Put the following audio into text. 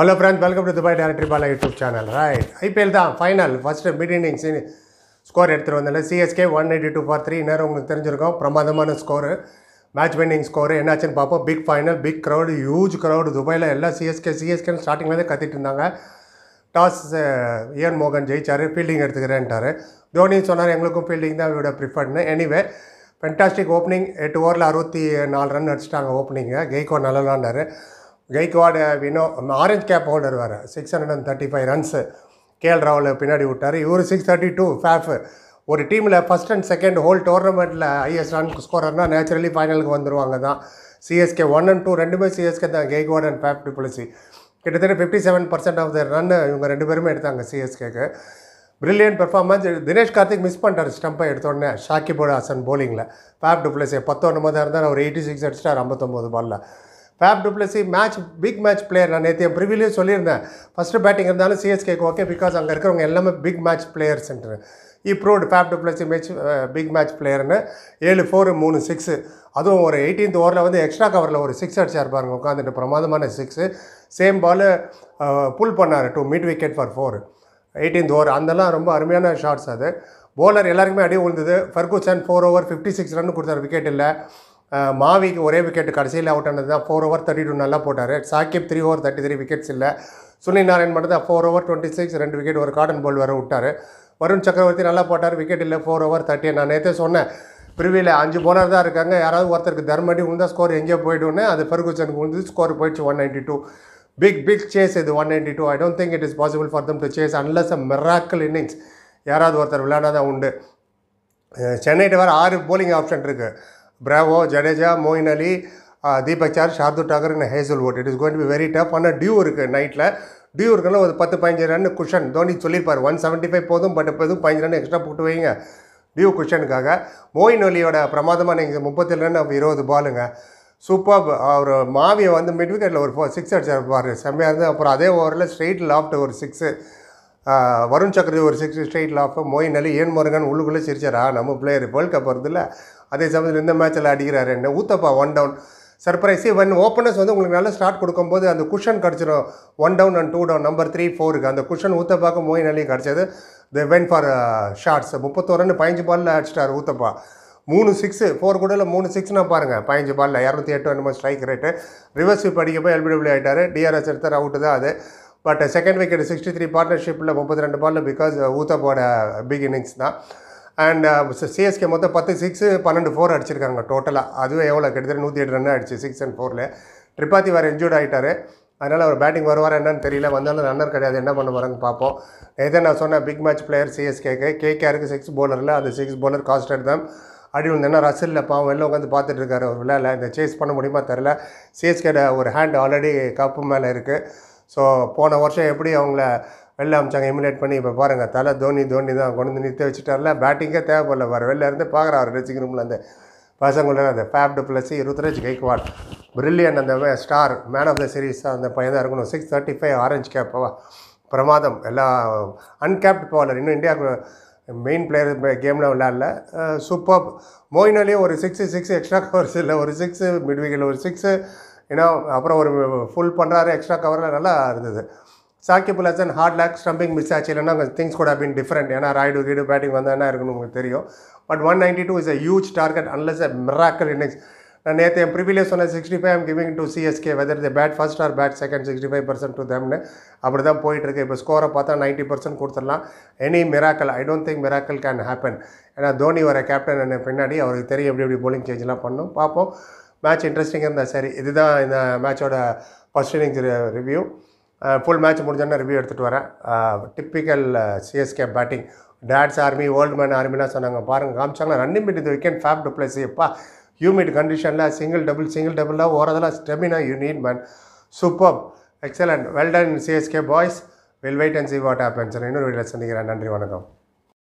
hello friends welcome to Dubai director Bala YouTube channel right IPL தான் final first mid innings score எடுத்துகிட்டு வந்தேன் CSK one eighty two for three நேரம் உங்களுக்கு தெரிஞ்சிருக்கோம் பிரமாதமான ஸ்கோரு மேட்ச் வின்னிங் ஸ்கோர் என்னாச்சுன்னு பார்ப்போம் big final big crowd huge crowd துபாயில் எல்லாம் சிஎஸ்கே சிஎஸ்கேன்னு ஸ்டார்டிங்லேருந்து கத்திட்டு இருந்தாங்க டாஸ் ஏன் மோகன் ஜெயிச்சார் ஃபீல்டிங் எடுத்துக்கிறேன்ட்டார் தோனி சொன்னார் எங்களுக்கும் ஃபீல்டிங் தான் இவ்வளோ ப்ரிஃபர்ட்னு எனிவே ஃபென்டாஸ்டிக் ஓப்பனிங் எட்டு ஓவரில் அறுபத்தி நாலு ரன் அடிச்சிட்டாங்க ஓப்பனிங்கை கெய்கோ நல்லா விளாண்டார் கெய்க்வாடு வினோ ஆரஞ்ச் கேப் ஹோல்டர் வேறு six hundred and thirty five runs KL Rahul பின்னாடி விட்டார் இவர் சிக்ஸ் தேர்ட்டி டூ ஃபேஃபு ஒரு டீமில் ஃபஸ்ட் அண்ட் செகண்ட் ஹோல் டோர்னமெண்ட்டில் ஹையஸ்ட் ரன் ஸ்கோரர்னால் நேச்சுரலி ஃபைனலுக்கு வந்துடுவாங்க தான் சிஎஸ்கே ஒன் அண்ட் டூ ரெண்டுமே சிஎஸ்கே தான் கெய்க்வாட் அண்ட் ஃபேஃப் டிப்ளசி கிட்டத்தட்ட fifty seven percent of the run இவங்க ரெண்டு பேருமே எடுத்தாங்க சிஎஸ்கேக்கு brilliant performance Dinesh Karthik miss பண்ணிட்டார் ஸ்டம்பை எடுத்தோடனே ஷாக்கிபோட ஹசன் போலிங்கில் ஃபேஃப் டிப்ளசி பத்தொன்பதாக இருந்தால் அவர் எயிட்டி சிக்ஸ் அடிச்சிட்டார் ஐம்பத்தொம்போது பாலில் Faf du Plessis match big match player நான் நேற்று என் ப்ரிவிலையும் சொல்லியிருந்தேன் ஃபஸ்ட்டு பேட்டிங் இருந்தாலும் சிஎஸ்கேக்கு ஓகே பிகாஸ் அங்கே இருக்கிறவங்க எல்லாமே பிக் மேட்ச் பிளேயர்ஸ்ன்ட்டு இப்ரூவ்டு Faf du Plessis match big match பிளேயர்னு ஏழு ஃபோர் மூணு சிக்ஸு அதுவும் ஒரு எயிட்டீன்த் ஓவரில் வந்து எக்ஸ்ட்ரா கவரில் ஒரு சிக்ஸ் அடிச்சார் பாருங்க உட்காந்துட்டு பிரமாதமான சிக்ஸு சேம் பால் புல் பண்ணார் two mid wicket four four eighteenth over அந்தலாம் ரொம்ப அருமையான ஷார்ட்ஸ் அது போலர் எல்லாருக்குமே அடி உழுந்தது Ferguson four over fifty six run கொடுத்தார் விக்கெட் இல்லை மாவிக்கு ஒரே விக்கெட் கடைசியில் அவுட் ஆனது தான் ஃபோர் ஓவர் தேர்ட்டி டூ நல்லா போட்டார் Shakib three over thirty three wickets இல்லை சுனில் நாராயண் மட்டும் தான் ஃபோர் ஓவர் டுவெண்ட்டி சிக்ஸ் ரெண்டு விக்கெட் ஒரு காட்டன் பால் வர விட்டார் வருண் சக்கரவர்த்தி நல்லா போட்டார் விக்கெட் இல்லை ஃபோர் ஓவர் தேர்ட்டி நான் நேற்று சொன்னேன் பிரிவியில் அஞ்சு போலர் தான் இருக்காங்க யாராவது ஒருத்தருக்கு தர்மடி உண்டா ஸ்கோர் எங்கேயோ போய்டுன்னு அது பெருகுச்சனுக்கு உழுந்து ஸ்கோர் போயிடுச்சு one ninety two big big chase இது one ninety two I don't think it is possible for them to chase unless a miracle innings யாராவது ஒருத்தர் விளையாடாதான் உண்டு சென்னைகிட்ட வேறு ஆறு போலிங் ஆப்ஷன் இருக்குது Bravo, Jadeja Moeen Ali Deepak Chahar Char, Shardul Thakur and it is is going to be very ஆனால் dew இருக்குது நைட்டில் டியூ இருக்குன்னா ஒரு பத்து பதினஞ்சு ரன் குஷன் தோனி சொல்லியிருப்பார் ஒன் செவன்ட்டி ஃபைவ் போதும் பட் இப்போ எதுவும் பதினஞ்சு ரன் எக்ஸ்ட்ரா போட்டு வைங்க டியூ குஷனுக்காக மோயின் அலியோட பிரமாதமான நீங்கள் முப்பத்தேழு ரன் இருபது பாலுங்க சூப்பர் அவர் மாவியை வந்து மிட் விக்கெட்டில் ஒரு ஃபோர் சிக்ஸ் அடிச்சார் பாரு செம்மையாக இருந்து அப்புறம் அதே ஓவரில் ஸ்ட்ரெயிட் லாஃப்ட் ஒரு சிக்ஸு வருண் சக்கரவர்த்தி ஒரு சிக்ஸ் ஸ்ட்ரைட் லாஃபை மோயின் அலி ஏன் முருகன் உள்ளுக்குள்ளே சிரிச்சாரா நம்ம பிளேயர் வேர்ல்ட் கப் இல்லை அதே சமயத்தில் இந்த மேட்ச்சில் அடிக்கிறாரு என்ன ஊத்தப்பா ஒன் டவுன் சர்ப்ரைஸ் இவன் ஓப்பனர்ஸ் வந்து உங்களுக்கு நல்ல ஸ்டார்ட் கொடுக்கும்போது அந்த குஷன் கிடச்சிடும் one down and two down number three ஃபோருக்கு அந்த குஷன் ஊத்தப்பாக்கு மோயின் அலி கிடச்சது தி வென் ஃபார் ஷார்ட்ஸ் முப்பத்தோரு ரன் பதினஞ்சு பாலில் அடிச்சிட்டார் ஊத்தப்பா மூணு சிக்ஸு ஃபோர் கூட இல்லை மூணு சிக்ஸ்னா பாருங்கள் பதினஞ்சு பாலில் இரநூத்தி எட்டு என்னமோ ஸ்ட்ரைக் ரேட்டு ரிவர்ஸ் இப்போ அடிக்கப்போ எல்பிடபிள்யூ ஆகிட்டார் டிஆர்எஸ் எடுத்தார் அவுட்டு தான் அது but second wicket sixty three பார்ட்னர்ஷிப்பில் முப்பத்தி ரெண்டு பாலில் பிகாஸ் ஊத்தப்போட பிக் இன்னிங்ஸ் தான் அண்ட் சிஎஸ்கே uh, மொத்தம் பத்து சிக்ஸு பன்னெண்டு ஃபோர் அடிச்சிருக்காங்க டோட்டலாக அதுவே எவ்வளோ கிட்டத்தட்ட நூற்றி எட்டு ரன் ஆகிடுச்சு சிக்ஸ் அண்ட் ஃபோரில் ட்ரிபாத்தி வேறு இன்ஜூர்ட் ஆகிட்டார் அதனால் அவர் பேட்டிங் வருவார் என்னன்னு தெரியல வந்தாலும் ரன்னர் கிடையாது என்ன பண்ண போகிறாங்கன்னு பார்ப்போம் எதை நான் சொன்ன பிக் மேட்ச் பிளேயர் சிஎஸ்கேக்கு கேகேஆருக்கு சிக்ஸ் பவுலரில் அந்த சிக்ஸ் பவுலர் காஸ்டர் தான் அடி விழுந்தேன்னா ரசில் பாவம் வெளில உட்காந்து பார்த்துட்டு இருக்காரு ஒரு விளையாடல இந்த சேஸ் பண்ண முடியுமா தெரில சிஎஸ்கேட ஒரு ஹேண்ட் ஆல்ரெடி கப்பு மேலே இருக்குது ஸோ போன வருஷம் எப்படி அவங்கள வெளில அமிச்சாங்க இமினேட் பண்ணி இப்போ பாருங்கள் தலை தோனி தோனி தான் கொண்டு வந்து நிறுத்த வச்சுட்டார்ல பேட்டிங்கே தேவைப்படல பாரு வெளில இருந்து பார்க்குற அவர் ரூமில் அந்த பசங்களோட அந்த ஃபேப்டு ப்ளஸ் இருபத்தஞ்சு கைக்குவால் பிரில்லியன் அந்த star man of the series அந்த பையன் தான் இருக்கணும் six thirty five orange cap பிரமாதம் எல்லா அன்கேப்ட் பவுலர் இன்னும் இந்தியாவுக்கு மெயின் பிளேயர் கேமில் விளையாடல சூப்பர் மோயின் ஒரு சிக்ஸு சிக்ஸ் எக்ஸ்ட்ரா கவர்ஸ் இல்லை ஒரு சிக்ஸு மிட்விகில் ஒரு சிக்ஸு ஏன்னா அப்புறம் ஒரு ஃபுல் பண்ணுறாரு எக்ஸ்ட்ரா கவரில் நல்லா இருந்தது Shakibul Hasan hard luck stumping miss ஆச்சு இல்லைன்னா திங்ஸ் கூட அப்படின்னு டிஃப்ரெண்ட் ஏன்னா ராய்டு கீடு பேட்டிங் வந்தால் என்ன இருக்குன்னு உங்களுக்கு தெரியும் but one ninety two is a huge target unless a miracle innings நான் நேற்று என் ப்ரிவிலேஜ் சொன்ன sixty five I'm giving to CSK whether the bat first or bat second sixty five percent to தெம்னு அப்படி தான் போயிட்டுருக்கு இப்போ ஸ்கோரை பார்த்தா நைன்ட்டி பர்சன்ட் கொடுத்துடலாம் any miracle I don't think miracle can happen ஏன்னா தோனி வர கேப்டன் என்ன பின்னாடி அவருக்கு தெரியும் எப்படி எப்படி போலிங் சேஞ்செலாம் பண்ணும் பார்ப்போம் மேட்ச் இன்ட்ரெஸ்டிங்காக இருந்தால் சரி இதுதான் இந்த மேட்சோட first innings review full match முடிஞ்சோடனே ரிவ்யூ எடுத்துகிட்டு வரேன் typical CSK batting dad's army old man ஆர்மிலாம் சொன்னாங்க பாருங்கள் காமிச்சாங்கன்னா ரன்னிங் மீட் இது வீக்கெண்ட் ஃபேப் பிளேஸ் எப்பா ஹியூமிட் கண்டிஷனில் சிங்கிள் டபுள் சிங்கிள் டபுளாக ஓரதெல்லாம் stamina you need man super excellent well done CSK boys will wait and see what sir இன்னொரு வீட்டில் சந்திக்கிறேன் நன்றி வணக்கம்